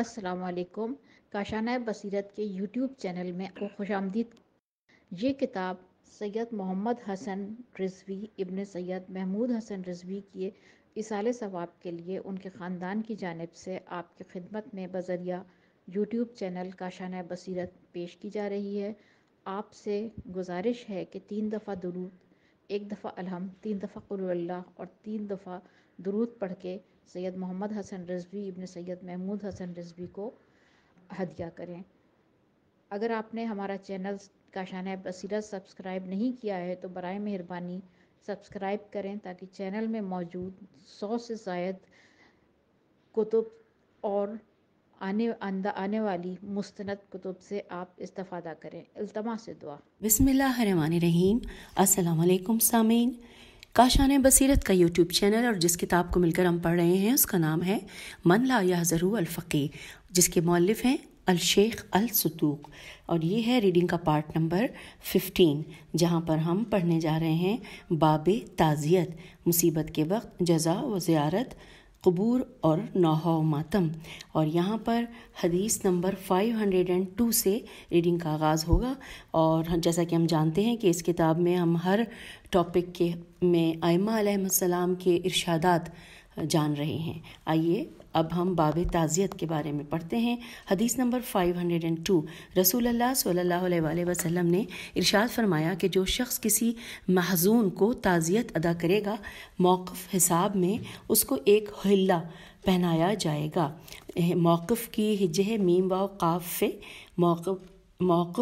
असलकुम काशाना बसीरत के YouTube channel में आपको खुश आमदीद ये किताब सैयद मोहम्मद हसन रिजवी इबन सैयद महमूद हसन रिजवी के इसाले सवाब के लिए उनके ख़ानदान की जानब से आपकी खिदमत में बजरिया यूट्यूब चैनल काशाना बसीरत पेश की जा रही है आपसे गुजारिश है कि तीन दफ़ा दुरूद एक दफ़ा अलहम तीन दफ़ा कुल्ला और तीन दफ़ा दरूद पढ़ के सैयद मोहम्मद हसन रजवी इब्न सैयद महमूद हसन रजवी को हदिया करें अगर आपने हमारा चैनल काशाना बसीरत सब्सक्राइब नहीं किया है तो बर मेहरबानी सब्सक्राइब करें ताकि चैनल में मौजूद सौ से जायद कुतुब और आने आंदा आने वाली मुस्तनद कुतुब से आप इस्तफ़ादा करें अल्तमा से दुआ बसमिल्लर रहीम अस्सलाम वालेकुम सामीन काशान बसीरत का यूट्यूब चैनल और जिस किताब को मिलकर हम पढ़ रहे हैं उसका नाम है मन ला या अलफ़ी जिसके मौलफ हैं अल शेख अल सतूक और ये है रीडिंग का पार्ट नंबर फिफ्टीन जहाँ पर हम पढ़ने जा रहे हैं बाब ताज़ियत मुसीबत के वक्त जजा व ज़्यारत कबूर और नौहा मातम और यहाँ पर हदीस नंबर 502 से रीडिंग का आगाज़ होगा और जैसा कि हम जानते हैं कि इस किताब में हम हर टॉपिक के में आयमा के इर्शादात जान रहे हैं आइए अब हम बाब ताज़ियत के बारे में पढ़ते हैं हदीस नंबर 502 रसूल अल्लाह सल्लल्लाहु अलैहि वसल्लम ने इरशाद फरमाया कि जो शख्स किसी महजून को ताज़ियत अदा करेगा मौक़ हिसाब में उसको एक हिल्ला पहनाया जाएगा मौक़ की हिजह मीम व काफ़ मौक़ मौक़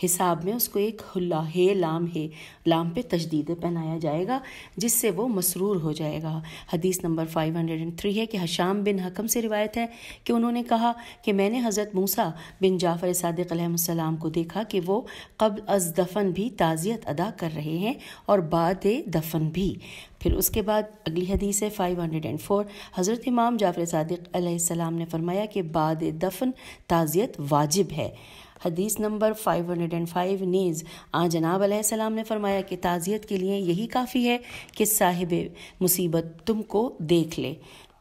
हिसाब में उसको एक हल्ला हे लाम हे लाम पे तजदीद पहनाया जाएगा जिससे वो मसरूर हो जाएगा हदीस नंबर 503 है कि हशाम बिन हकम से रिवायत है कि उन्होंने कहा कि मैंने हज़रत मूसा बिन जाफ़र सदक़लम को देखा कि वो कब्ल अज दफन भी ताज़ियत अदा कर रहे हैं और बाद दफन भी फिर उसके बाद अगली हदीस है 504 हज़रत इमाम जाफ़र सदक़ ने फरमाया कि बाद दफन ताज़ियत वाजिब है हदीस नंबर 505 नीज़ आ जनाब सलाम ने फरमाया कि ताज़ियत के लिए यही काफ़ी है कि साहिब मुसीबत तुमको देख ले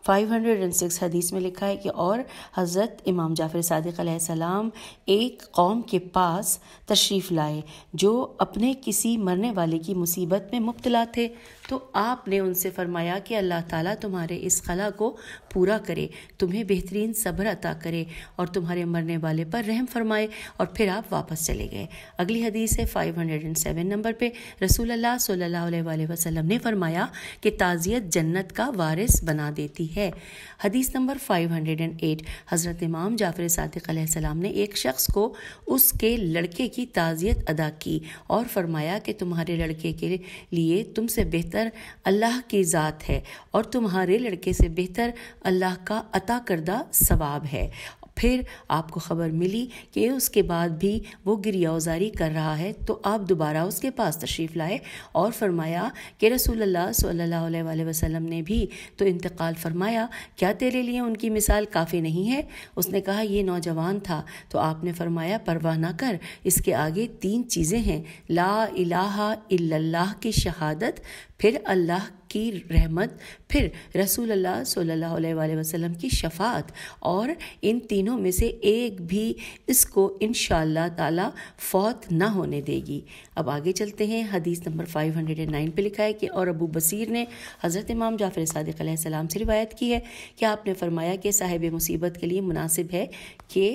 506 हदीस में लिखा है कि और हज़रत इमाम जाफ़र सदक सलाम एक कौम के पास तशरीफ़ लाए जो अपने किसी मरने वाले की मुसीबत में मुबतला थे तो आपने उनसे फरमाया कि अल्लाह ताला तुम्हारे इस खला को पूरा करे तुम्हें बेहतरीन सब्र अता करे और तुम्हारे मरने वाले पर रहम फरमाए और फिर आप वापस चले गए अगली हदीस है five hundred and seven number पर रसूल अल्लाह सल्लल्लाहु अलैहि वसल्लम ने फरमाया कि ताज़ियत जन्नत का वारिस बना देती है हदीस number five hundred and eight हज़रत इमाम जाफर सदक़ ने एक शख्स को उसके लड़के की ताज़ियत अदा की और फरमाया कि तुम्हारे लड़के के लिए तुमसे बेहतर बेहतर अल्लाह की ज़ात है और तुम्हारे लड़के से बेहतर अल्लाह का अता करदा सवाब है फिर आपको खबर मिली कि उसके बाद भी वो गिरियावजारी कर रहा है तो आप दोबारा उसके पास तशरीफ़ लाए और फरमाया कि रसूल सल्ला वसलम ने भी तो इंतकाल फरमाया क्या तेरे लिए उनकी मिसाल काफ़ी नहीं है उसने कहा यह नौजवान था तो आपने फरमाया परवाह ना कर इसके आगे तीन चीज़ें हैं ला इलाहा की शहादत फिर अल्लाह की रहमत फिर रसूल अल्लाह सल्लल्लाहु अलैहि वसल्लम की शफात और इन तीनों में से एक भी इसको इन ताला फौत ना होने देगी अब आगे चलते हैं हदीस नंबर 509 पे लिखा है कि और अबू बसीर ने हज़रत इमाम जाफ़र सदक से रिवायत की है कि आपने फरमाया कि साहिब मुसीबत के लिए मुनासिब है कि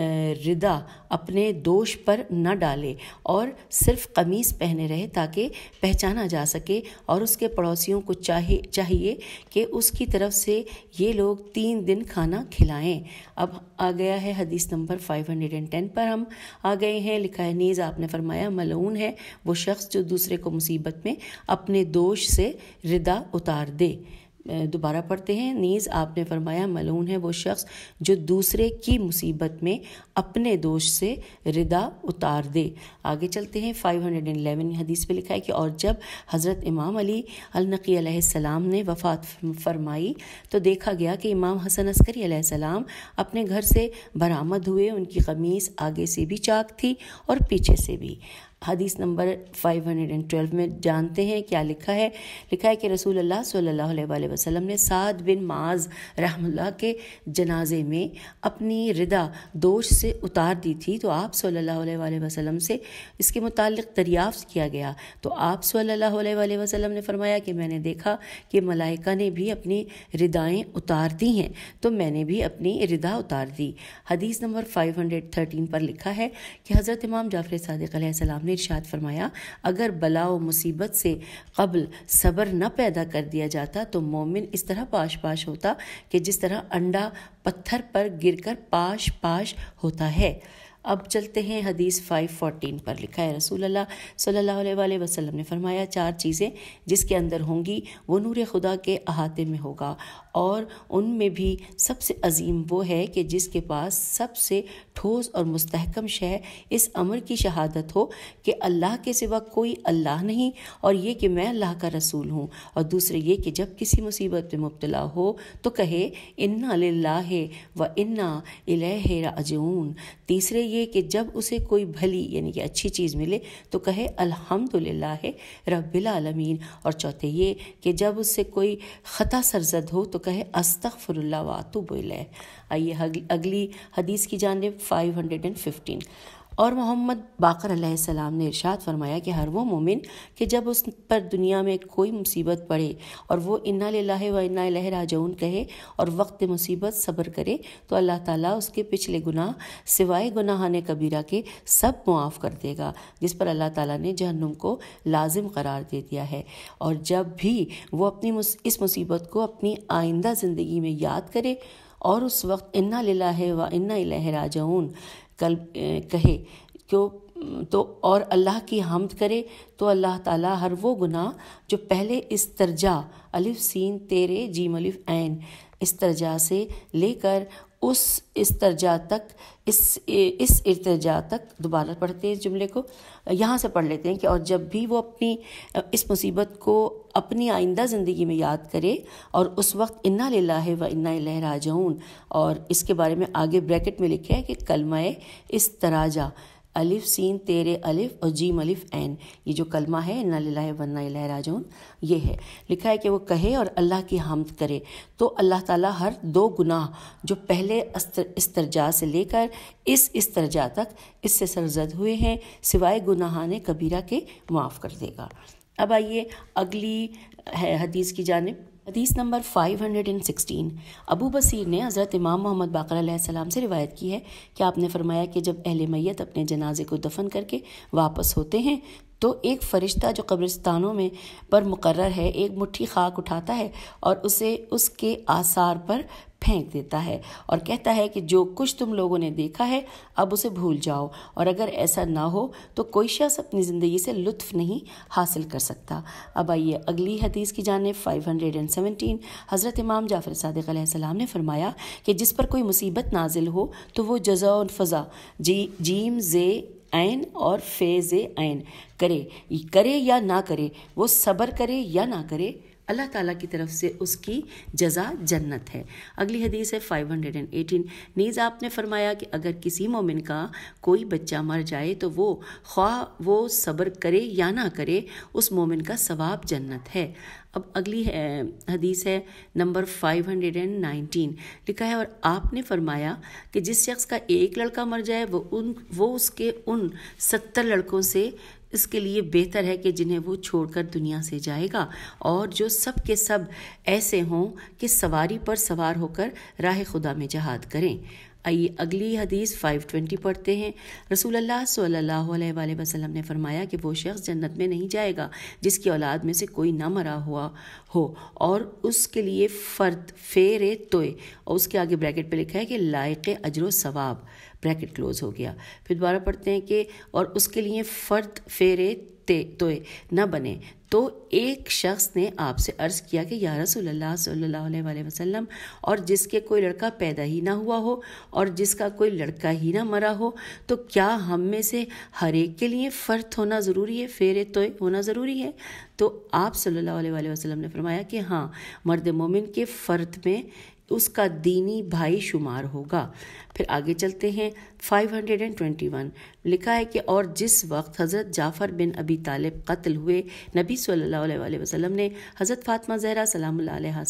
रिदा अपने दोष पर न डाले और सिर्फ कमीज़ पहने रहे ताकि पहचाना जा सके और उसके पड़ोसियों को चाहे चाहिए कि उसकी तरफ से ये लोग तीन दिन खाना खिलाएं अब आ गया है हदीस नंबर 510 पर हम आ गए हैं लिखा है नीज़ आपने फरमाया मलून है वो शख्स जो दूसरे को मुसीबत में अपने दोष से रिदा उतार दे दोबारा पढ़ते हैं नीज़ आपने फरमाया मलून है वो शख्स जो दूसरे की मुसीबत में अपने दोष से रिदा उतार दे आगे चलते हैं 511 हदीस पे लिखा है कि और जब हज़रत इमाम अली अलनकी सलाम ने वफ़ात फरमाई तो देखा गया कि इमाम हसन अस्करी सलाम अपने घर से बरामद हुए उनकी कमीज़ आगे से भी चाक थी और पीछे से भी हदीस नंबर 512 में जानते हैं क्या लिखा है लिखा है कि रसूल अल्लाह सल्लल्लाहु अलैहि वसल्लम ने साद बिन माज रहा के जनाजे में अपनी रिदा दोष से उतार दी थी तो आप सल्लल्लाहु अलैहि वसल्लम से इसके मुतालिक दरियाफ्त किया गया तो आप सल्लल्लाहु अलैहि वसल्लम ने फरमाया कि मैंने देखा कि मलाइका ने भी अपनी रिदाएँ उतार दी हैं तो मैंने भी अपनी रिदा उतार दी हदीस नंबर फाइव पर लिखा है कि हज़रत इमाम जाफर सदक में इर्शाद फरमाया अगर बला व मुसीबत से कबल सब्र न पैदा कर दिया जाता तो मोमिन इस तरह पाश पाश होता कि जिस तरह अंडा पत्थर पर गिरकर पाश पाश होता है अब चलते हैं हदीस 514 पर लिखा है रसूल अल्लाह सल्लल्लाहु अलैहि वसल्लम ने फरमाया चार चीज़ें जिसके अंदर होंगी वो नूर खुदा के अहाते में होगा और उनमें भी सबसे अजीम वो है कि जिसके पास सबसे ठोस और मुस्तहकम शह इस अमर की शहादत हो कि अल्लाह के सिवा कोई अल्लाह नहीं और ये कि मैं अल्लाह का रसूल हूँ और दूसरे ये कि जब किसी मुसीबत में मुबतला हो तो कहे इन्ना ला व इन्ना अजून तीसरे चाहिए कि जब उसे कोई भली यानी कि अच्छी चीज़ मिले तो कहे अल्हम्दुलिल्लाह है रबालमीन और चौथे ये कि जब उससे कोई ख़ता सरजद हो तो कहे अस्तफ़रल्ला वातुब आइए अगली हदीस की जानब फाइव हंड्रेड एंड फिफ्टीन और मोहम्मद बाकर सलाम ने इर्शाद फरमाया कि हर वो मोमिन कि जब उस पर दुनिया में कोई मुसीबत पड़े और वो इन्ना लाह व इन्ना लहराजून कहे और वक्त मुसीबत सब्र करे तो अल्लाह ताला उसके पिछले गुनाह सिवाय गुनाहान कबीरा के सब मुआफ़ कर देगा जिस पर अल्लाह ताला ने जहन्नुम को लाजिम करार दे दिया है और जब भी वो अपनी इस मुसीबत को अपनी आइंदा ज़िंदगी में याद करे और उस वक्त इन्ना लाह व इन्ना राजऊन कल कहे क्यों तो और अल्लाह की हमद करे तो अल्लाह ताला हर वो गुनाह जो पहले इस तरजा अलिफ सीन तेरे जीम अलिफ ऐन इस तरजा से लेकर उस इस्तरजा तक इस इस इर्तजा तक दोबारा पढ़ते हैं इस जुमले को यहाँ से पढ़ लेते हैं कि और जब भी वो अपनी इस मुसीबत को अपनी आइंदा ज़िंदगी में याद करे और उस वक्त इन्ना लाला व इन्ना लहराजाऊन और इसके बारे में आगे ब्रैकेट में लिखे हैं कि कलमाए इस तराजा अलिफ सीन तेरे अलिफ और जीम अलिफ एन ये जो कलमा है ना लाला वन्ना ला राजून ये है लिखा है कि वो कहे और अल्लाह की हमद करे तो अल्लाह ताला हर दो गुनाह जो पहले इस तरजा से लेकर इस इस तरजा तक इससे सरजद हुए हैं सिवाय गुनाहान कबीरा के माफ़ कर देगा अब आइए अगली हदीस की जानब हदीस नंबर 516 अबू बसीर ने हज़रत इमाम मोहम्मद बाकर से रिवायत की है कि आपने फरमाया कि जब अहल मैयत अपने जनाजे को दफन करके वापस होते हैं तो एक फ़रिश्ता जो कब्रिस्तानों में पर मुकर है एक मुट्ठी खाक उठाता है और उसे उसके आसार पर फेंक देता है और कहता है कि जो कुछ तुम लोगों ने देखा है अब उसे भूल जाओ और अगर ऐसा ना हो तो कोई शख्स अपनी ज़िंदगी से लुत्फ़ नहीं हासिल कर सकता अब आइए अगली हदीस की जाने 517 हज़रत इमाम जाफ़र सदक ने फरमाया कि जिस पर कोई मुसीबत नाजिल हो तो वो जजा फज़ा जी जीम जे ऐन और फेज ऐन करे करे या ना करे वो सबर करे या ना करे अल्लाह ताला की तरफ से उसकी जजा जन्नत है अगली हदीस है 518 नीज़ आपने फरमाया कि अगर किसी मोमिन का कोई बच्चा मर जाए तो वो ख्वा वो सब्र करे या ना करे उस मोमिन का सवाब जन्नत है अब अगली है, हदीस है नंबर 519 लिखा है और आपने फरमाया कि जिस शख्स का एक लड़का मर जाए वो उन वो उसके उन सत्तर लड़कों से इसके लिए बेहतर है कि जिन्हें वो छोड़कर दुनिया से जाएगा और जो सब के सब ऐसे हों कि सवारी पर सवार होकर राह खुदा में जहाद करें आइए अगली हदीस 520 पढ़ते हैं रसूल अल्लाह सल्लल्लाहु अलैहि वसल्लम ने फरमाया कि वो शख्स जन्नत में नहीं जाएगा जिसकी औलाद में से कोई ना मरा हुआ हो और उसके लिए फ़र्द फेरे तोय और उसके आगे ब्रैकेट पे लिखा है कि लायक अजर सवाब ब्रैकेट क्लोज हो गया फिर दोबारा पढ़ते हैं कि और उसके लिए फर्द फेरे ते तोय न बने तो एक शख्स ने आपसे अर्ज़ किया कि या रसोल्ला सल्ला वसम और जिसके कोई लड़का पैदा ही ना हुआ हो और जिसका कोई लड़का ही ना मरा हो तो क्या हम में से हर एक के लिए फ़र्द होना ज़रूरी है फेरे तो होना ज़रूरी है तो आप सल्ला वसम ने फरमाया कि हाँ मर्द मोमिन के फ़र्द में उसका दीनी भाई शुमार होगा फिर आगे चलते हैं 521 लिखा है कि और जिस वक्त हज़रत जाफ़र बिन अबी तालिब कत्ल हुए नबी सल्लल्लाहु अलैहि वसल्लम ने हज़रत फ़ातमा ज़हरा सलाम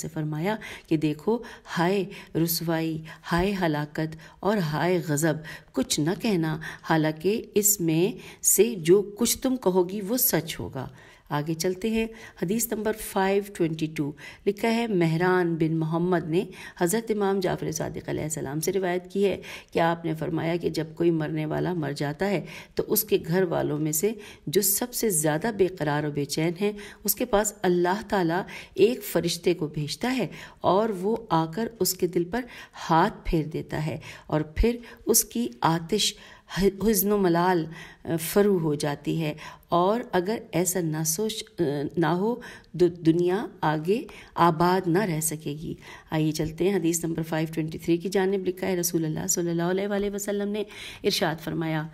से फरमाया कि देखो हाय रसवाई हाय हलाकत और हाय गज़ब कुछ न कहना हालांकि इसमें से जो कुछ तुम कहोगी वो सच होगा आगे चलते हैं हदीस नंबर 522 लिखा है मेहरान बिन मोहम्मद ने हज़रत इमाम जाफ़र सदक सलाम से रिवायत की है कि आपने फरमाया कि जब कोई मरने वाला मर जाता है तो उसके घर वालों में से जो सबसे ज़्यादा बेकरार और बेचैन है उसके पास अल्लाह ताला एक फ़रिश्ते को भेजता है और वो आकर उसके दिल पर हाथ फेर देता है और फिर उसकी आतिश हजन मलाल फरु हो जाती है और अगर ऐसा ना सोच ना हो तो दुनिया आगे आबाद ना रह सकेगी आइए चलते हैं हदीस नंबर 523 की जानब लिखा है रसूल अल्लाह सल्लल्लाहु अलैहि वसल्लम ने इरशाद फरमाया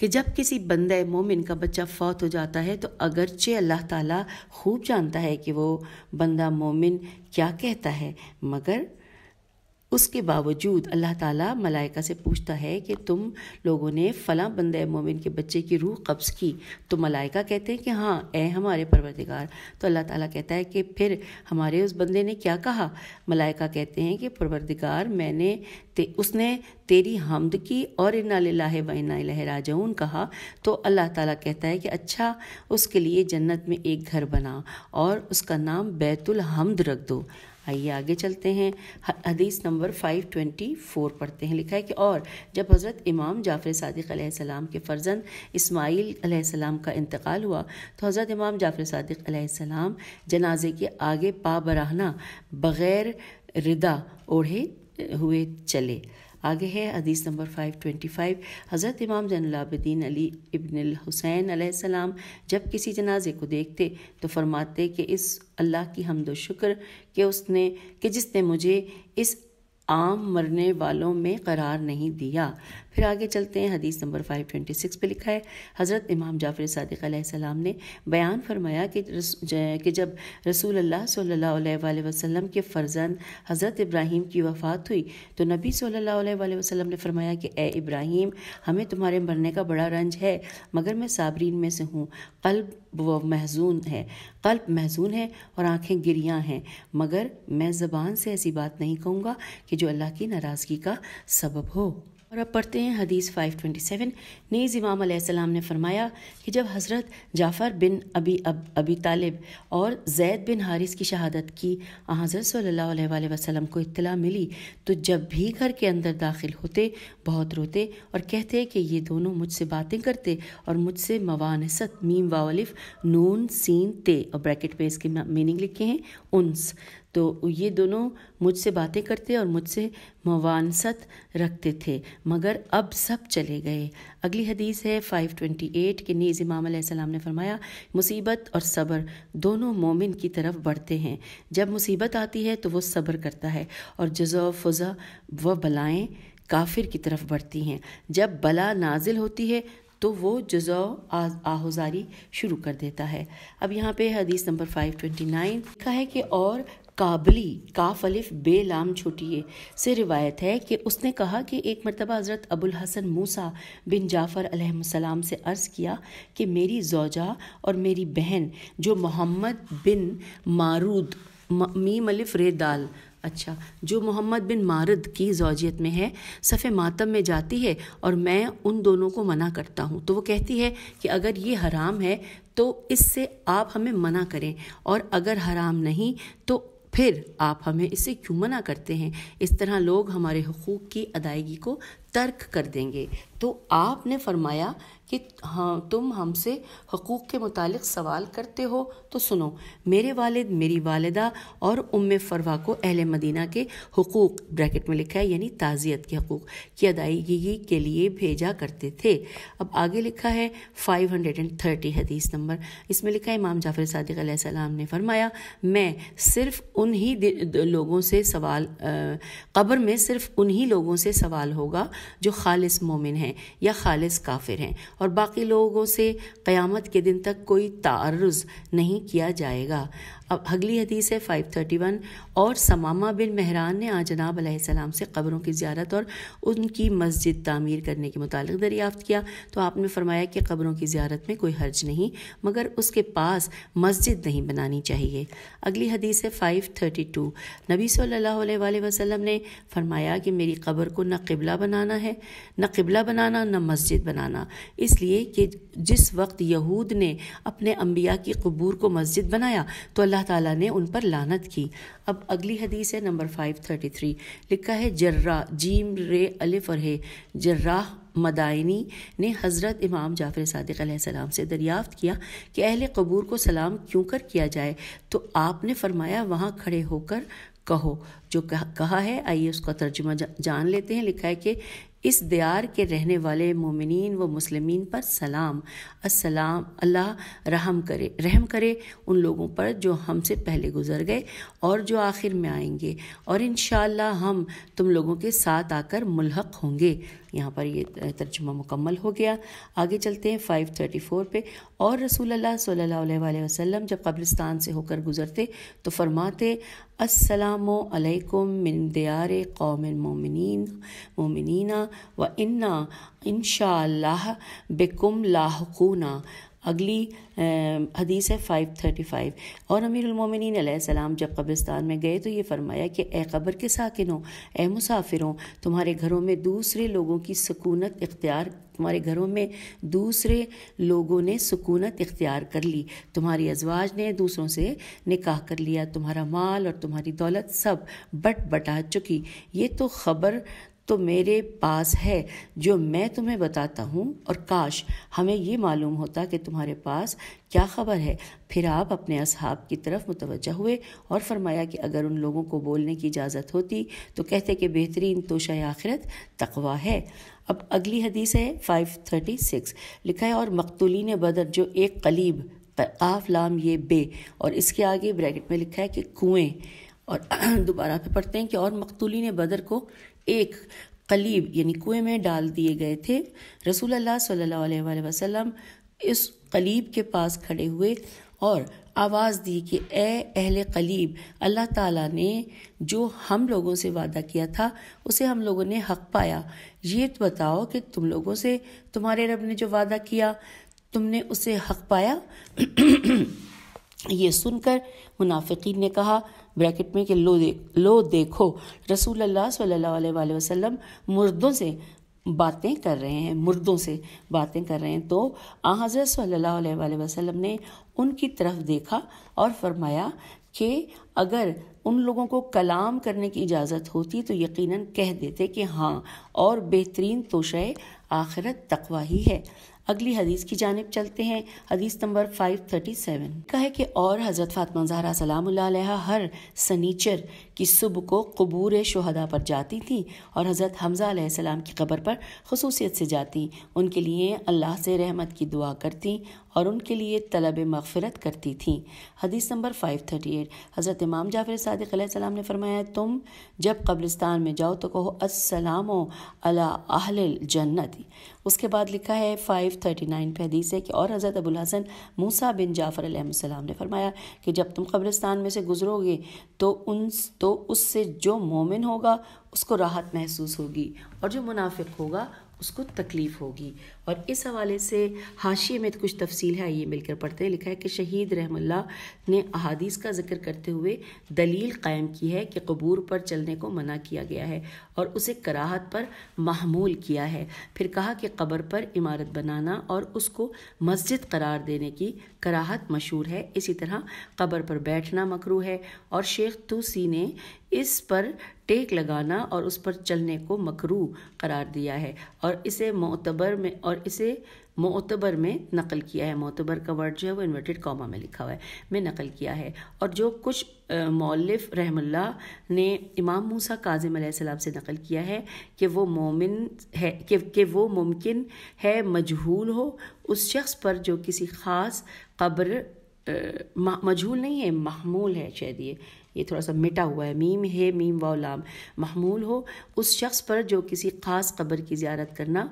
कि जब किसी बंदे मोमिन का बच्चा फौत हो जाता है तो अगरचे अल्लाह ताला खूब जानता है कि वो बंदा मोमिन क्या कहता है मगर उसके बावजूद अल्लाह ताला मलाइका से पूछता है कि तुम लोगों ने फ़लाँ बंद मोमिन के बच्चे की रूह कब्ज़ की तो मलाइका कहते हैं कि हाँ ए हमारे परवरदिगार तो अल्लाह ताला कहता है कि फिर हमारे उस बंदे ने क्या कहा मलाइका कहते हैं कि परवरदिगार मैंने ते, उसने तेरी हमद की और इन्ना लाह कहा तो अल्लाह ताला कहता है कि अच्छा उसके लिए जन्नत में एक घर बना और उसका नाम बैतुल हमद रख दो आइए आगे चलते हैं हदीस नंबर 524 पढ़ते हैं लिखा है कि और जब हज़रत इमाम जाफ़र सदक आसमाम के फ़र्जंद इसमाइल सलाम का इंतकाल हुआ तो हज़रत इमाम जाफ़र सदक आसमाम जनाजे के आगे बराहना बग़ैर रिदा ओढ़े हुए चले आगे है हदीस नंबर 525 हज़रत इमाम जैनलाबद्दीन अली इब्न हुसैन सलाम जब किसी जनाजे को देखते तो फरमाते कि इस अल्लाह की हमदो शुक्र कि उसने कि जिसने मुझे इस आम मरने वालों में करार नहीं दिया फिर आगे चलते हैं हदीस नंबर 526 पे लिखा है हज़रत इमाम जाफ़र सदक सलाम ने बयान फरमाया कि रस, कि जब रसूल अल्लाह सल्ला वसम के फ़र्जंद हज़रत इब्राहीम की वफ़ात हुई तो नबी सल्ला वसम ने फरमाया कि ए इब्राहीम हमें तुम्हारे मरने का बड़ा रंज है मगर मैं साबरीन में से हूँ कल्ब वो महजून है कल्ब महजून है और आंखें गिरियाँ हैं मगर मैं ज़बान से ऐसी बात नहीं कहूँगा कि जो अल्लाह की नाराज़गी का सबब हो और अब पढ़ते हैं हदीस 527 नेज इमाम अलैहिस्सलाम ने फरमाया कि जब हज़रत जाफ़र बिन अबी अब अबी तालिब और जैद बिन हारिस की शहादत की हज़रत सल्लल्लाहु अलैहि वसल्लम को इत्तला मिली तो जब भी घर के अंदर दाखिल होते बहुत रोते और कहते कि ये दोनों मुझसे बातें करते और मुझसे मवानसत मीम वालिफ़ नून सीन ते और ब्रैकेट पे इसके मीनिंग लिखे हैं उन्स तो ये दोनों मुझसे बातें करते और मुझसे मवानसत रखते थे मगर अब सब चले गए अगली हदीस है 528 के नीज़ इमाम सलाम ने फरमाया मुसीबत और सब्र दोनों मोमिन की तरफ बढ़ते हैं जब मुसीबत आती है तो वो सब्र करता है और जजो फज़ा व बलाएँ काफिर की तरफ बढ़ती हैं जब बला नाजिल होती है तो वो जजो आहुजारी शुरू कर देता है अब यहाँ पे हदीस नंबर 529 लिखा है कि और काबली काफलिफ बे लाम छोटिए से रिवायत है कि उसने कहा कि एक मरतबा हज़रत अबुल हसन मूसा बिन जाफ़र अलैहिस्सलाम से अर्ज़ किया कि मेरी जोजा और मेरी बहन जो मोहम्मद बिन मारूद मीम अलिफ रे दाल अच्छा जो मोहम्मद बिन मारद की जोजियत में है सफ़े मातम में जाती है और मैं उन दोनों को मना करता हूँ तो वो कहती है कि अगर ये हराम है तो इससे आप हमें मना करें और अगर हराम नहीं तो फिर आप हमें इसे क्यों मना करते हैं इस तरह लोग हमारे हकूक़ की अदायगी को तर्क कर देंगे तो आपने फरमाया कि हाँ तुम हमसे हकूक़ के मुतालिक सवाल करते हो तो सुनो मेरे वालिद मेरी वालदा और उम फरवा को अहल मदीना के हकूक़ ब्रैकेट में लिखा है यानी ताज़ियत के हकूक़ की अदायगी के लिए भेजा करते थे अब आगे लिखा है फाइव हंड्रेड एंड थर्टी हदीस नंबर इसमें लिखा है इमाम जाफ़र सदक सलाम ने फरमाया मैं सिर्फ़ उन्हीं लोगों से सवाल कब्र में सिर्फ़ उन्हीं लोगों से सवाल होगा जो खालिस मोमिन हैं या खालिस काफिर हैं और बाकी लोगों से क़यामत के दिन तक कोई तारज़ नहीं किया जाएगा अब अगली हदीस है फ़ाइव थर्टी वन और समामा बिन महरान ने आज जनाब आसमाम से कब्रों की ज्यारत और उनकी मस्जिद तामीर करने के मुतल दरियाफ़त किया तो आपने फरमाया कि कब्रों की ज्यारत में कोई हर्ज नहीं मगर उसके पास मस्जिद नहीं बनानी चाहिए अगली हदीस है फ़ाइव थर्टी टू नबी सल्ला वसलम ने फरमाया कि मेरी कब्र को न किबला बनाना है न किबला बनाना न मस्जिद बनाना इसलिए कि जिस वक्त यहूद ने अपने अम्बिया की कबूर को मस्जिद बनाया तो अल्लाह ताला ने उन पर लानत की अब अगली हदीस है नंबर 533 लिखा है जर्रा जीम रे अलिफ और हे जर्राह मदायनी ने हज़रत इमाम जाफ़र सदक़ से दरियाफ्त किया कि अहल कबूर को सलाम क्यों कर किया जाए तो आपने फरमाया वहाँ खड़े होकर कहो जो कहा है आइए उसका तर्जुमा जा, जान लेते हैं लिखा है कि इस दियार के रहने वाले मोमिन व मुसलमिन पर सलाम असलाम अल्लाह रहम करे रहम करे उन लोगों पर जो हमसे पहले गुजर गए और जो आखिर में आएंगे और इन हम तुम लोगों के साथ आकर मुलहक होंगे यहाँ पर ये तर्जुमा मुकम्मल हो गया आगे चलते हैं 534 पे और रसूल अल्लाह सल्लल्लाहु अलैहि वसल्लम जब कब्रिस्तान से होकर गुजरते तो फरमाते अस्सलाम अलैकुम मिन दियार कौम मोमिन मोमिनना व इन्ना इन बिकुम लाहकूना अगली हदीस है फ़ाइव थर्टी फ़ाइव और अमीरमिन सलाम जब कब्रिस्तान में गए तो ये फरमाया कि ए कब्र के साकिनों ए मुसाफिरों तुम्हारे घरों में दूसरे लोगों की सकूनत इख्तियार तुम्हारे घरों में दूसरे लोगों ने सुकूनत इख्तियार कर ली तुम्हारी अजवाज ने दूसरों से निकाह कर लिया तुम्हारा माल और तुम्हारी दौलत सब बट बटा चुकी ये तो खबर तो मेरे पास है जो मैं तुम्हें बताता हूँ और काश हमें ये मालूम होता कि तुम्हारे पास क्या ख़बर है फिर आप अपने असहाब की तरफ मुतवजह हुए और फरमाया कि अगर उन लोगों को बोलने की इजाज़त होती तो कहते कि बेहतरीन तोशा आखिरत तकवा है अब अगली हदीस है फ़ाइव थर्टी सिक्स लिखा है और मकतूलिन बदर जो एक कलीब काफ लाम ये बे और इसके आगे ब्रैकेट में लिखा है कि कुएँ और दोबारा पे पढ़ते हैं कि और मकतुली ने बदर को एक कलीब यानी कुएं में डाल दिए गए थे रसूल अल्लाह सल्लल्लाहु अलैहि वसल्लम इस कलीब के पास खड़े हुए और आवाज़ दी कि ए अहले कलीब अल्लाह ताला ने जो हम लोगों से वादा किया था उसे हम लोगों ने हक पाया ये तो बताओ कि तुम लोगों से तुम्हारे रब ने जो वादा किया तुमने उसे हक पाया ये सुनकर मुनाफिकीन ने कहा ब्रैकेट में कि लो दे, लो देखो रसूल अल्लाह सल्ला वसम मुर्दों से बातें कर रहे हैं मुर्दों से बातें कर रहे हैं तो हज़रत सल्लल्लाहु अलैहि वसल्लम ने उनकी तरफ देखा और फरमाया कि अगर उन लोगों को कलाम करने की इजाज़त होती तो यकीनन कह देते कि हाँ और बेहतरीन तोशे आखिरत तकवा ही है अगली हदीस की जानब चलते हैं हदीस नंबर 537 कहे कि और हज़रत फातमा जहरा सलाम हर सनीचर की सुबह को कबूर शहदा पर जाती थी और हज़रत हमजा सलाम की कबर पर खसूसियत से जाती उनके लिए अल्लाह से रहमत की दुआ करती और उनके लिए तलब मगफ़रत करती थी हदीस नंबर 538 हज़रत इमाम जाफ़र सदक ने फरमाया तुम जब कब्रिस्तान में जाओ तो कहो असलामो अला जन्नत उसके बाद लिखा है 539 पे हदीस है कि और हज़रत अबुल हसन मूसा बिन जाफ़र सलाम ने फरमाया कि जब तुम कब्रिस्तान में से गुजरोगे तो उन तो उससे जो मोमिन होगा उसको राहत महसूस होगी और जो मुनाफिक होगा उसको तकलीफ़ होगी और इस हवाले से हाशिए में तो कुछ तफसील है ये मिलकर पढ़ते हैं लिखा है कि शहीद रहमल्ला ने अहादीस का जिक्र करते हुए दलील कायम की है कि कबूर पर चलने को मना किया गया है और उसे कराहत पर महमूल किया है फिर कहा कि कब्र पर इमारत बनाना और उसको मस्जिद करार देने की कराहत मशहूर है इसी तरह कब्र पर बैठना मकरू है और शेख तूसी ने इस पर टेक लगाना और उस पर चलने को मकरू करार दिया है और इसे मोतबर में और और इसे मोतबर में नकल किया है मोतबर का वर्ड जो है वो इन्वर्टेड कॉमा में लिखा हुआ है में नकल किया है और जो कुछ मौलफ रहमल्ला ने इमाम मूसा काजिम सलाम से नकल किया है कि वो मोमिन है कि, कि वो मुमकिन है मजहूल हो उस शख्स पर जो किसी ख़ास कब्र मजहूल नहीं है महमूल है शायद ये ये थोड़ा सा मिटा हुआ है मीम है मीम व लाम महमूल हो उस शख्स पर जो किसी ख़ास कब्र की ज्यारत करना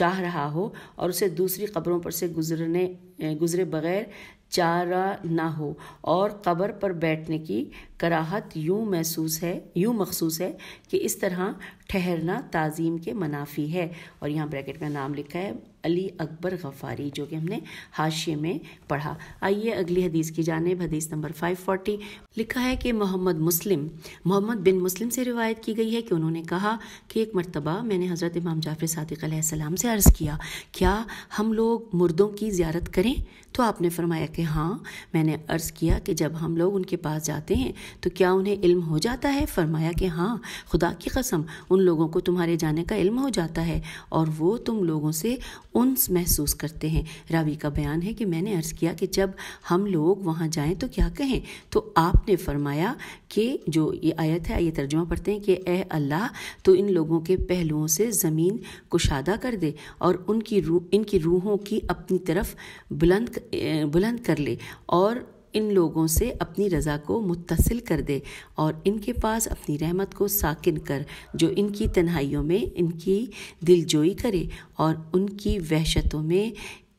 चाह रहा हो और उसे दूसरी कब्रों पर से गुजरने गुजरे बगैर चारा ना हो और कब्र पर बैठने की कराहत यूँ महसूस है यूँ मखसूस है कि इस तरह ठहरना ताज़ीम के मनाफी है और यहाँ ब्रैकेट में नाम लिखा है अली अकबर गफ़ारी जो कि हमने हाशिए में पढ़ा आइए अगली हदीस की जानब हदीस नंबर 540 लिखा है कि मोहम्मद मुस्लिम मोहम्मद बिन मुस्लिम से रिवायत की गई है कि उन्होंने कहा कि एक मरतबा मैंने हज़रत इमाम जाफर सदक सलाम से अर्ज़ किया क्या हम लोग मुर्दों की ज्यारत करें करें तो आपने फरमाया कि हाँ मैंने अर्ज़ किया कि जब हम लोग उनके पास जाते हैं तो क्या उन्हें इल्म हो जाता है फरमाया कि हाँ खुदा की कसम उन लोगों को तुम्हारे जाने का इल्म हो जाता है और वो तुम लोगों से उन महसूस करते हैं रावी का बयान है कि मैंने अर्ज़ किया कि जब हम लोग वहाँ जाएँ तो क्या कहें तो आपने फरमाया कि जो ये आयत है ये तर्जुमा पढ़ते हैं कि ए अल्लाह तो इन लोगों के पहलुओं से ज़मीन कुशादा कर दे और उनकी रू इनकी रूहों की अपनी तरफ बुलंद बुलंद कर ले और इन लोगों से अपनी रज़ा को मुतसिल कर दे और इनके पास अपनी रहमत को साकिन कर जो इनकी तन्हाइयों में इनकी दिलजोई करे और उनकी वहशतों में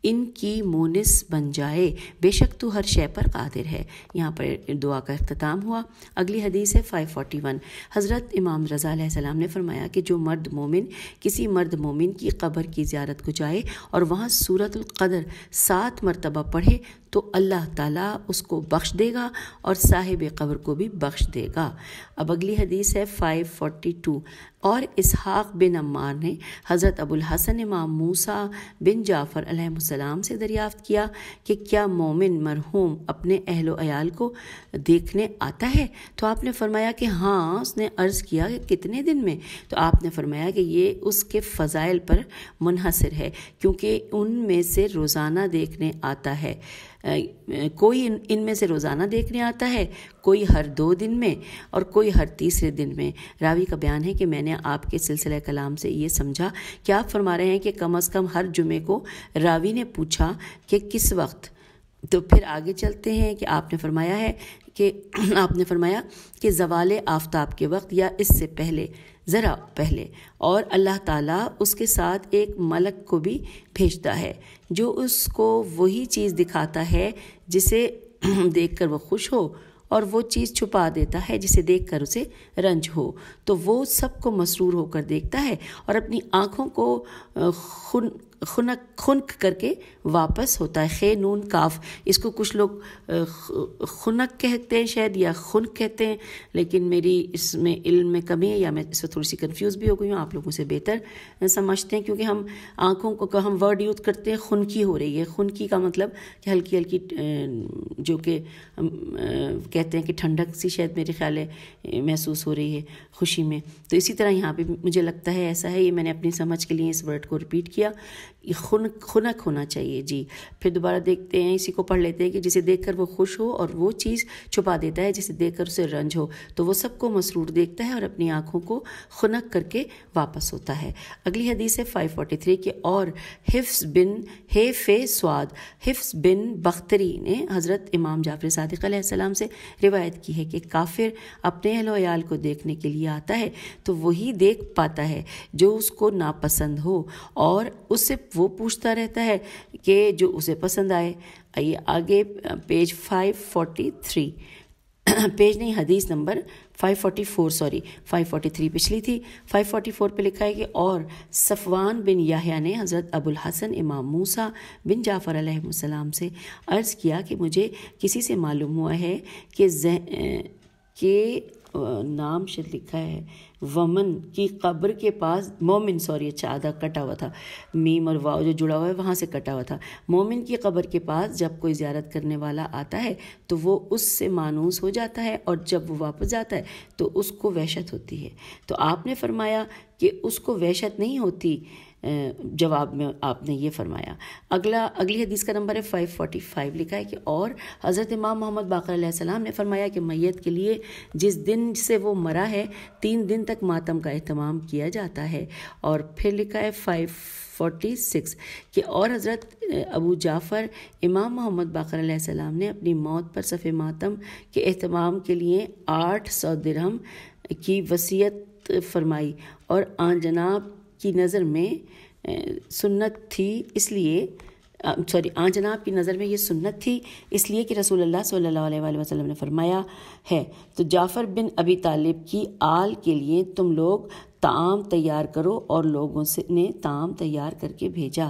इनकी मोनिस बन जाए बेशक तू हर शय पर कादिर है यहाँ पर दुआ का अख्ताम हुआ अगली हदीस है 541 हज़रत इमाम रज़ा सलाम ने फरमाया कि जो मर्द मोमिन किसी मर्द मोमिन की कब्र की ज्यारत को जाए और वहाँ सूरतर सात मरतबा पढ़े तो अल्लाह ताला उसको बख्श देगा और साहिब कब्र को भी बख्श देगा अब अगली हदीस है 542 और इसहाक बिन अम्मार ने हज़रत अबुल हसन इमाम मूसा बिन जाफ़र अलैहिस्सलाम से दरियाफ़्त किया कि क्या मोमिन मरहूम अपने अहलो अयाल को देखने आता है तो आपने फरमाया कि हाँ उसने अर्ज़ किया कि कितने दिन में तो आपने फरमाया कि ये उसके फ़ज़ाइल पर मुनहसर है क्योंकि उनमें से रोज़ाना देखने आता है कोई इन इनमें से रोज़ाना देखने आता है कोई हर दो दिन में और कोई हर तीसरे दिन में रावी का बयान है कि मैंने आपके सिलसिले कलाम से ये समझा कि आप फरमा रहे हैं कि कम अज़ कम हर जुमे को रावी ने पूछा कि किस वक्त तो फिर आगे चलते हैं कि आपने फरमाया है कि आपने फरमाया कि जवाल आफ्ताब के वक्त या इससे पहले ज़रा पहले और अल्लाह ताला उसके साथ एक मलक को भी भेजता है जो उसको वही चीज़ दिखाता है जिसे देखकर वो खुश हो और वो चीज़ छुपा देता है जिसे देखकर उसे रंज हो तो वो सबको मसरूर होकर देखता है और अपनी आँखों को खुन खुनक खुनक करके वापस होता है खे नून काफ इसको कुछ लोग खुनक कहते हैं शायद या खुनक कहते हैं लेकिन मेरी इसमें इल्म में कमी है या मैं इसमें थोड़ी सी कंफ्यूज भी हो गई हूँ आप लोग उसे बेहतर समझते हैं क्योंकि हम आँखों को हम वर्ड यूज़ करते हैं खुनकी हो रही है खुनकी का मतलब कि हल्की हल्की जो कि कहते हैं कि ठंडक सी शायद मेरे ख्याल है महसूस हो रही है खुशी में तो इसी तरह यहाँ पर मुझे लगता है ऐसा है ये मैंने अपनी समझ के लिए इस वर्ड को रिपीट किया खुन खुनक होना चाहिए जी फिर दोबारा देखते हैं इसी को पढ़ लेते हैं कि जिसे देखकर वो खुश हो और वो चीज़ छुपा देता है जिसे देखकर उसे रंज हो तो वो सबको मसरूर देखता है और अपनी आँखों को खुनक करके वापस होता है अगली हदीस है फाइव फोर्टी थ्री के और हिफ्स बिन हे फे स्वाद हिफ्स बिन बख्तरी ने हज़रत इमाम जाफर सदक से रिवायत की है कि काफिर अपने अहलोयाल को देखने के लिए आता है तो वही देख पाता है जो उसको नापसंद हो और उससे वो पूछता रहता है कि जो उसे पसंद आए आइए आगे पेज 543 पेज नहीं हदीस नंबर 544 सॉरी 543 पिछली थी 544 पे लिखा है कि और सफ़वान बिन याहिया ने हज़रत अबुल हसन इमाम मूसा बिन जाफ़र अलैहिस्सलाम से अर्ज़ किया कि मुझे किसी से मालूम हुआ है कि के नाम शायद लिखा है वमन की कब्र के पास मोमिन सॉरी अच्छा आधा कटा हुआ था मीम और वाव जो जुड़ा हुआ है वहाँ से कटा हुआ था मोमिन की कब्र के पास जब कोई ज्यारत करने वाला आता है तो वो उससे मानूस हो जाता है और जब वो वापस जाता है तो उसको वहशत होती है तो आपने फरमाया कि उसको वहशत नहीं होती जवाब में आपने ये फरमाया अगला अगली हदीस का नंबर है फाइव फ़ाइव लिखा है कि और हज़रत इमाम मोहम्मद बाकर ने फरमाया कि मैत के लिए जिस दिन से वो मरा है तीन दिन तक मातम का अहतमाम किया जाता है और फिर लिखा है फाइव फोर्टी सिक्स कि और हज़रत अबू जाफ़र इमाम मोहम्मद बाकर ने अपनी मौत पर सफ़े मातम के अहतमाम के लिए आठ सौ दिरहम की वसीयत फरमाई और आन जनाब की नज़र में सुन्नत थी इसलिए सॉरी आ जनाब की नज़र में ये सुन्नत थी इसलिए कि रसूल अल्लाह सल्लल्लाहु अलैहि वसल्लम ने फरमाया है तो जाफ़र बिन अबी तालिब की आल के लिए तुम लोग ताम तैयार करो और लोगों से ने ताम तैयार करके भेजा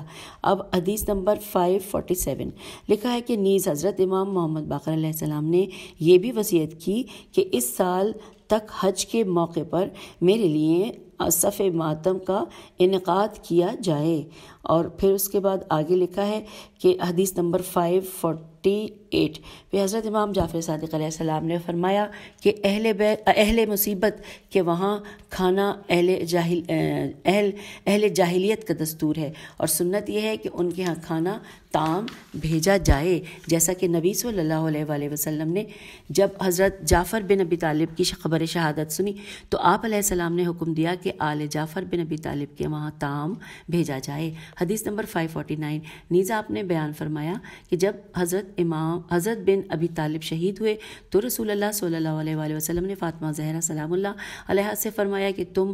अब हदीस नंबर 547 लिखा है कि नीज़ हज़रत इमाम मोहम्मद बाकर ने यह भी वसीयत की कि इस साल तक हज के मौके पर मेरे लिए सफ़ मातम का इनका किया जाए और फिर उसके बाद आगे लिखा है कि हदीस नंबर फाइव फोर्टी एट वे हज़रत इमाम जाफ़र सदक़ ने फरमाया कि अहल अहल मुसीबत के वहाँ खाना अहल जाहिल अहल अहल जाहिलियत का दस्तूर है और सुन्नत यह है कि उनके यहाँ खाना ताम भेजा जाए जैसा कि नबी सल्लल्लाहु अलैहि वसल्लम ने जब हज़रत जाफ़र बिन अबी तालिब की खबर शहादत सुनी तो आप सलाम ने हुक्म दिया कि आल जाफ़र बिन अबी तालिब के वहाँ ताम भेजा जाए हदीस नंबर 549 नीज़ा आपने बयान फरमाया कि जब हज़रत इमाम हज़रत बिन अभी तालिब शहीद हुए तो रसूल अल्लाह सल्लल्लाहु अलैहि वसल्लम ने फ़ातिमा जहरा सलामुल्ला से फरमाया कि तुम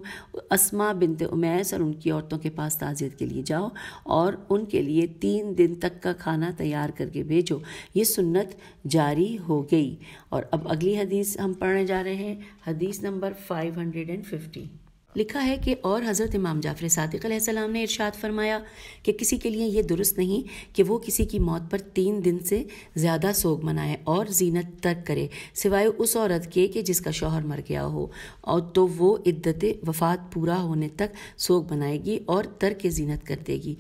असमा बिन उमैस और उनकी औरतों के पास ताज़ियत के लिए जाओ और उनके लिए तीन दिन तक का खाना तैयार करके भेजो ये सुन्नत जारी हो गई और अब अगली हदीस हम पढ़ने जा रहे हैं हदीस number five hundred and fifty लिखा है कि और हज़रत इमाम जाफर सदक सलाम ने इरशाद फरमाया कि किसी के लिए यह दुरुस्त नहीं कि वो किसी की मौत पर तीन दिन से ज़्यादा सोग मनाए और जीनत तर्क करे सिवाय उस औरत के कि जिसका शोहर मर गया हो और तो वो इद्दत वफात पूरा होने तक सोग बनाएगी और तर्क जीनत कर देगी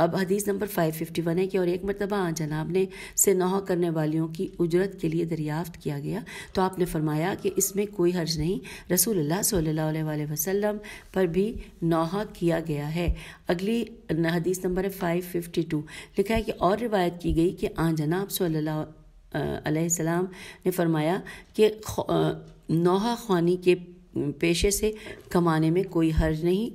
अब हदीस नंबर 551 है कि और एक मरतबा जनाब ने से नौह करने वालियों की उजरत के लिए दरियाफ्त किया गया तो आपने फरमाया कि इसमें कोई हर्ज नहीं रसूल सल्ला वसलम पर भी नौहा किया गया है अगली हदीस नंबर है फाइव फिफ्टी टू लिखा है कि और रिवायत की गई कि आ जनाब सल्लाम ने फरमाया कि नौहा खानी के पेशे से कमाने में कोई हर्ज नहीं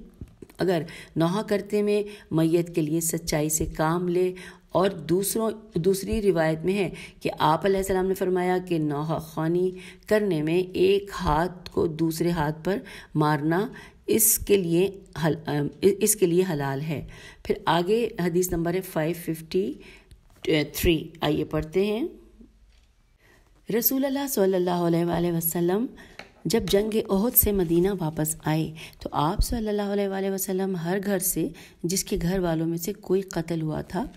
अगर नौहा करते में मैयत के लिए सच्चाई से काम ले और दूसरों दूसरी रिवायत में है कि आप सलाम ने फरमाया कि नौहा खानी करने में एक हाथ को दूसरे हाथ पर मारना इसके लिए हल इसके लिए हलाल है फिर आगे हदीस नंबर है फाइव फिफ्टी थ्री आइए पढ़ते हैं रसूल अल्लाह वसलम जब जंग ओहद से मदीना वापस आए तो आप सल्लल्लाहु अलैहि वसल्लम हर घर से जिसके घर वालों में से कोई कत्ल हुआ था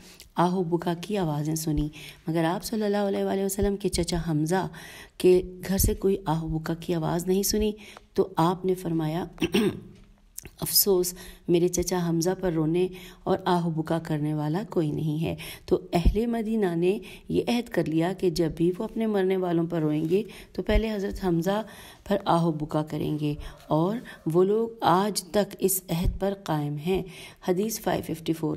आहो बुका की आवाज़ें सुनी मगर आप सल्लल्लाहु अलैहि वसल्लम के चचा हमज़ा के घर से कोई आहो बुका की आवाज़ नहीं सुनी तो आपने फरमाया अफसोस मेरे चचा हमज़ा पर रोने और आहबुका करने वाला कोई नहीं है तो अहले मदीना ने यह अहद कर लिया कि जब भी वो अपने मरने वालों पर रोएंगे तो पहले हज़रत हमज़ा पर आहबुका करेंगे और वो लोग आज तक इस अहद पर कायम हैं हदीस 554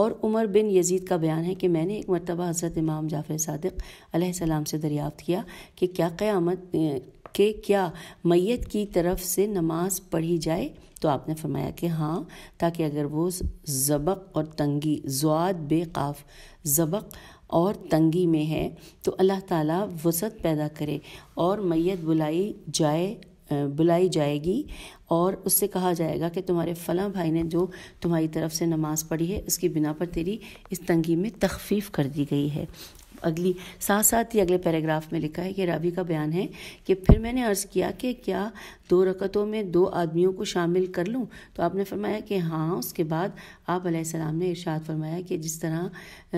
और उमर बिन यजीद का बयान है कि मैंने एक मरतबा हज़रत इमाम जाफ़र सदक सलाम से दरियाफ़त किया कि क्या क़्यामत के क्या मैत की तरफ से नमाज़ पढ़ी जाए तो आपने फरमाया कि हाँ ताकि अगर वो जबक और तंगी जुआद बेकाफ जबक और तंगी में है तो अल्लाह ताला वसत पैदा करे और मैत बुलाई जाए बुलाई जाएगी और उससे कहा जाएगा कि तुम्हारे फ़लां भाई ने जो तुम्हारी तरफ से नमाज़ पढ़ी है उसकी बिना पर तेरी इस तंगी में तखफीफ़ कर दी गई है अगली साथ साथ ही अगले पैराग्राफ में लिखा है कि रावी का बयान है कि फिर मैंने अर्ज़ किया कि क्या दो रकतों में दो आदमियों को शामिल कर लूँ तो आपने फरमाया कि हाँ उसके बाद आप सलाम ने इरशाद फरमाया कि जिस तरह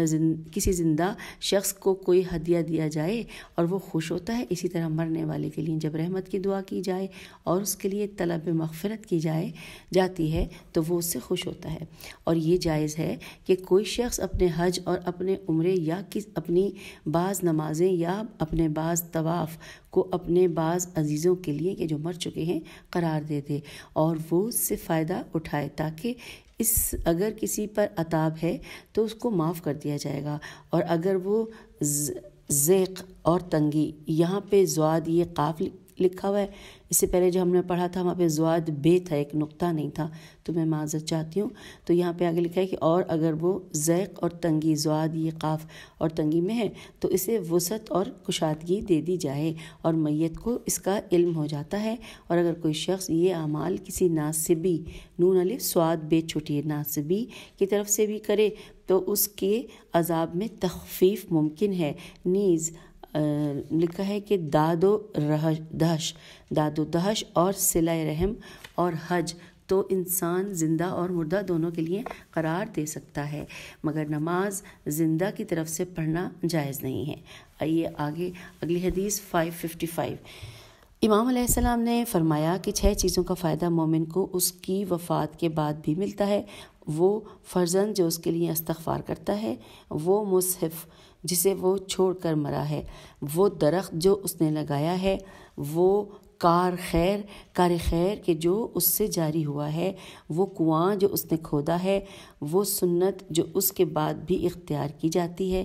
जिन, किसी ज़िंदा शख्स को कोई हदिया दिया जाए और वो खुश होता है इसी तरह मरने वाले के लिए जब रहमत की दुआ की जाए और उसके लिए तलब मफ़रत की जाए जाती है तो वो उससे खुश होता है और ये जायज़ है कि कोई शख्स अपने हज और अपने उम्र या किस अपनी बाज़ नमाज़ें या अपने बाज़ तवाफ़ को अपने बाज़ अज़ीज़ों के लिए ये जो मर चुके हैं करार दे दे और वो उससे फ़ायदा उठाए ताकि इस अगर किसी पर अताब है तो उसको माफ़ कर दिया जाएगा और अगर वो जेक और तंगी यहाँ पे जुआद ये काफ़ लिखा हुआ है इससे पहले जो हमने पढ़ा था वहाँ पे जुआद बे था एक नुक्ता नहीं था तो मैं माजत चाहती हूँ तो यहाँ पे आगे लिखा है कि और अगर वो जैक और तंगी जुआद ये काफ और तंगी में है तो इसे वसत और कुशादगी दे दी जाए और मैत को इसका इल्म हो जाता है और अगर कोई शख्स ये अमाल किसी नासिबी नून अली स्वाद बे छोटी नासिबी की तरफ से भी करे तो उसके अजाब में तखफीफ मुमकिन है नीज़ लिखा है कि दादो रह दहश दादो दहश और सिला रहम और हज तो इंसान ज़िंदा और मुर्दा दोनों के लिए करार दे सकता है मगर नमाज ज़िंदा की तरफ से पढ़ना जायज़ नहीं है आइए आगे अगली हदीस 555 इमाम सलाम ने फरमाया कि छह चीज़ों का फ़ायदा मोमिन को उसकी वफ़ात के बाद भी मिलता है वो फर्जन जो उसके लिए इस्तफ़ार करता है वो मुसहफ़ जिसे वो छोड़ कर मरा है वो दरख्त जो उसने लगाया है वो कार खैर कार खैर के जो उससे जारी हुआ है वो कुआं जो उसने खोदा है वो सुन्नत जो उसके बाद भी इख्तियार की जाती है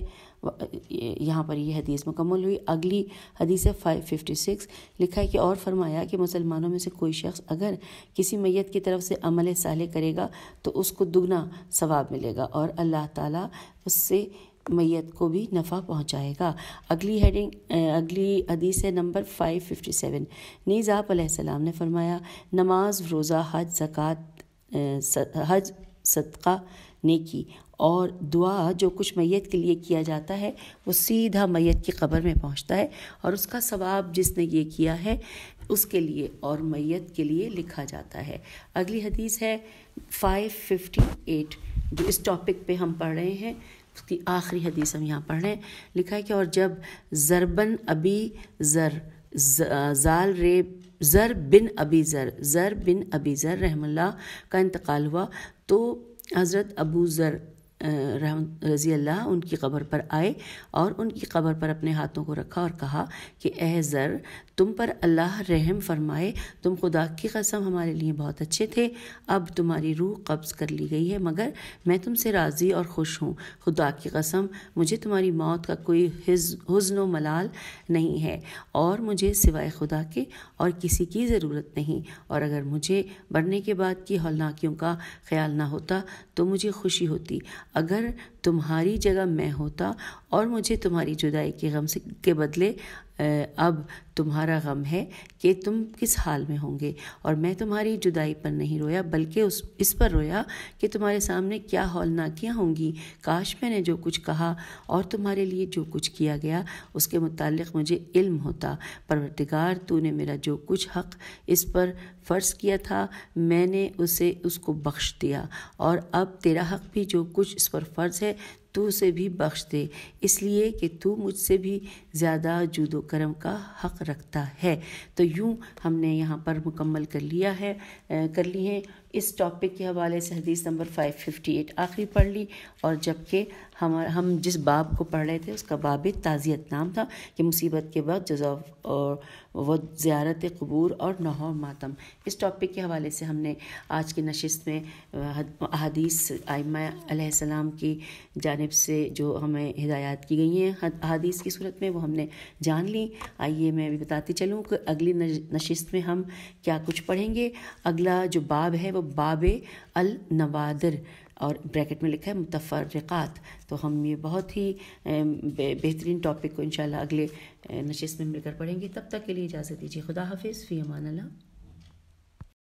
यहाँ पर यह हदीस मुकम्मल हुई अगली हदीस है फाइव फिफ्टी सिक्स लिखा है कि और फरमाया कि मुसलमानों में से कोई शख्स अगर किसी मैत की तरफ से अमल साले करेगा तो उसको दुगना सवाब मिलेगा और अल्लाह ताला उससे मैयत को भी नफ़ा पहुँचाएगा अगली हेडिंग अगली हदीस है नंबर फाइव फिफ्टी सेवन नीज़ आप सलाम ने फरमाया नमाज रोज़ा हज ज़क़़त हज सदका नेकी और दुआ जो कुछ मैत के लिए किया जाता है वो सीधा मैयत की कब्र में पहुंचता है और उसका सवाब जिसने ये किया है उसके लिए और मैत के लिए लिखा जाता है अगली हदीस है 558 जो इस टॉपिक पे हम पढ़ रहे हैं उसकी आखिरी हदीस हम यहाँ पढ़ रहे हैं लिखा है कि और जब जरबन अबी जर जाल रे ज़र बिन अबी ज़र ज़र बिन अबी ज़र रहमल्ला का इंतकाल हुआ तो हज़रत अबू ज़र रजी अल्लाह उनकी कब्र पर आए और उनकी कब्र पर अपने हाथों को रखा और कहा कि ए ज़र तुम पर अल्लाह रहम फरमाए तुम खुदा की कसम हमारे लिए बहुत अच्छे थे अब तुम्हारी रूह कब्ज़ कर ली गई है मगर मैं तुमसे राज़ी और खुश हूँ खुदा की कसम मुझे तुम्हारी मौत का कोई हज़न मलाल नहीं है और मुझे सिवाय खुदा के और किसी की ज़रूरत नहीं और अगर मुझे मरने के बाद की हौलनाकियों का ख्याल ना होता तो मुझे खुशी होती अगर तुम्हारी जगह मैं होता और मुझे तुम्हारी जुदाई के गम से के बदले अब तुम्हारा गम है कि तुम किस हाल में होंगे और मैं तुम्हारी जुदाई पर नहीं रोया बल्कि उस इस पर रोया कि तुम्हारे सामने क्या हौलनाकियाँ होंगी काश मैंने जो कुछ कहा और तुम्हारे लिए जो कुछ किया गया उसके मुतालिक मुझे इल्म होता परवरदिगार तूने मेरा जो कुछ हक इस पर फ़र्ज़ किया था मैंने उसे उसको बख्श दिया और अब तेरा हक भी जो कुछ इस पर फ़र्ज़ है तू उसे भी बख्श दे इसलिए कि तू मुझसे भी ज़्यादा जुदो करम का हक़ रखता है तो यूँ हमने यहाँ पर मुकम्मल कर लिया है कर ली है इस टॉपिक के हवाले से हदीस नंबर 558 आखिरी पढ़ ली और जबकि हम हम जिस बाब को पढ़ रहे थे उसका बाब ताज़ियत नाम था कि मुसीबत के बाद जजाव और व ज़्यारत कबूर और नहौर मातम इस टॉपिक के हवाले से हमने आज की नशस्त में अदीस आयमाम की जानब से जो हमें हिदायत की गई हैं अदीस की सूरत में वो हमने जान ली आइए मैं भी बताती चलूँ कि अगली नशस्त में हम क्या कुछ पढ़ेंगे अगला जो बाब है वो बाब अल नवादर और ब्रैकेट में लिखा है मुतफ़रक़ात तो हम ये बहुत ही बेहतरीन टॉपिक को इंशाल्लाह अगले नशस्त में मिलकर पढ़ेंगे तब तक के लिए इजाज़त दीजिए खुदा हाफिज़ फ़ी अमान